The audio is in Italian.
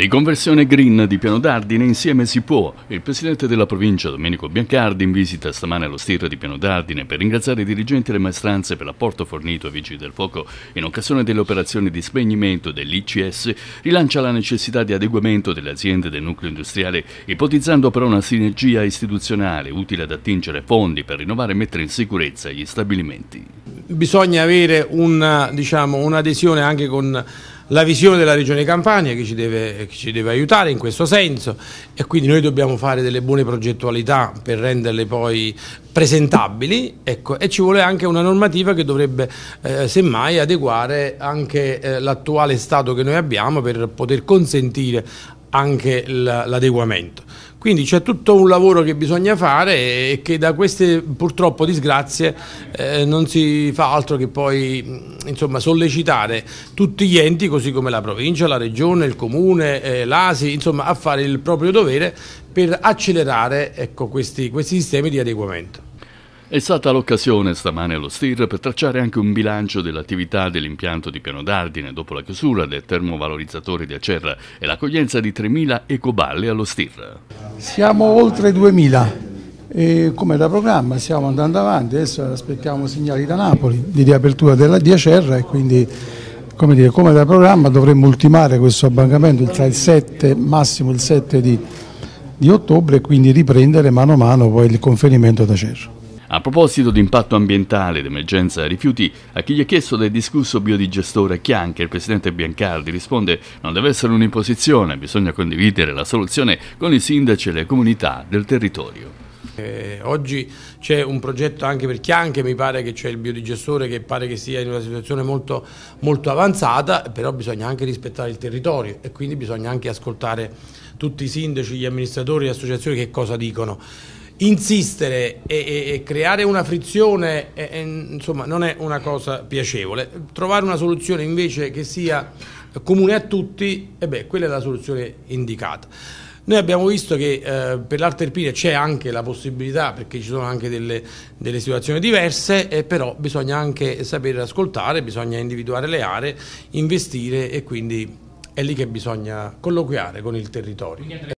Riconversione green di Piano d'Ardine insieme si può. Il presidente della provincia Domenico Biancardi in visita stamane allo stir di Piano d'Ardine per ringraziare i dirigenti e le maestranze per l'apporto fornito ai Vigili del Fuoco in occasione delle operazioni di spegnimento dell'ICS, rilancia la necessità di adeguamento delle aziende del nucleo industriale, ipotizzando però una sinergia istituzionale utile ad attingere fondi per rinnovare e mettere in sicurezza gli stabilimenti. Bisogna avere diciamo, un'adesione diciamo, un anche con la visione della regione Campania che ci, deve, che ci deve aiutare in questo senso e quindi noi dobbiamo fare delle buone progettualità per renderle poi presentabili ecco, e ci vuole anche una normativa che dovrebbe eh, semmai adeguare anche eh, l'attuale stato che noi abbiamo per poter consentire anche l'adeguamento. Quindi c'è tutto un lavoro che bisogna fare e che da queste purtroppo disgrazie eh, non si fa altro che poi insomma, sollecitare tutti gli enti, così come la provincia, la regione, il comune, eh, l'ASI, insomma a fare il proprio dovere per accelerare ecco, questi, questi sistemi di adeguamento. È stata l'occasione stamane allo STIR per tracciare anche un bilancio dell'attività dell'impianto di Piano d'Ardine dopo la chiusura del termovalorizzatore di Acerra e l'accoglienza di 3.000 ecoballe allo STIR. Siamo oltre 2.000 e come da programma stiamo andando avanti, adesso aspettiamo segnali da Napoli di riapertura della, di Acerra e quindi come, dire, come da programma dovremmo ultimare questo abbancamento tra il 7 massimo il 7 di, di ottobre e quindi riprendere mano a mano poi il conferimento da Acerra. A proposito di impatto ambientale ed emergenza rifiuti, a chi gli ha chiesto del discusso biodigestore Chianche, il presidente Biancardi risponde non deve essere un'imposizione, bisogna condividere la soluzione con i sindaci e le comunità del territorio. Eh, oggi c'è un progetto anche per Chianche, mi pare che c'è il biodigestore che pare che sia in una situazione molto, molto avanzata, però bisogna anche rispettare il territorio e quindi bisogna anche ascoltare tutti i sindaci, gli amministratori, le associazioni che cosa dicono insistere e, e, e, creare una frizione e, insomma non è una cosa piacevole trovare una soluzione invece che sia comune a tutti e eh beh quella è la soluzione indicata noi abbiamo visto che eh, per l'arte alpina c'è anche la possibilità, perché ci sono anche delle, delle situazioni diverse, eh, però bisogna anche sapere ascoltare, bisogna individuare le aree, investire e quindi è lì che bisogna colloquiare con il territorio.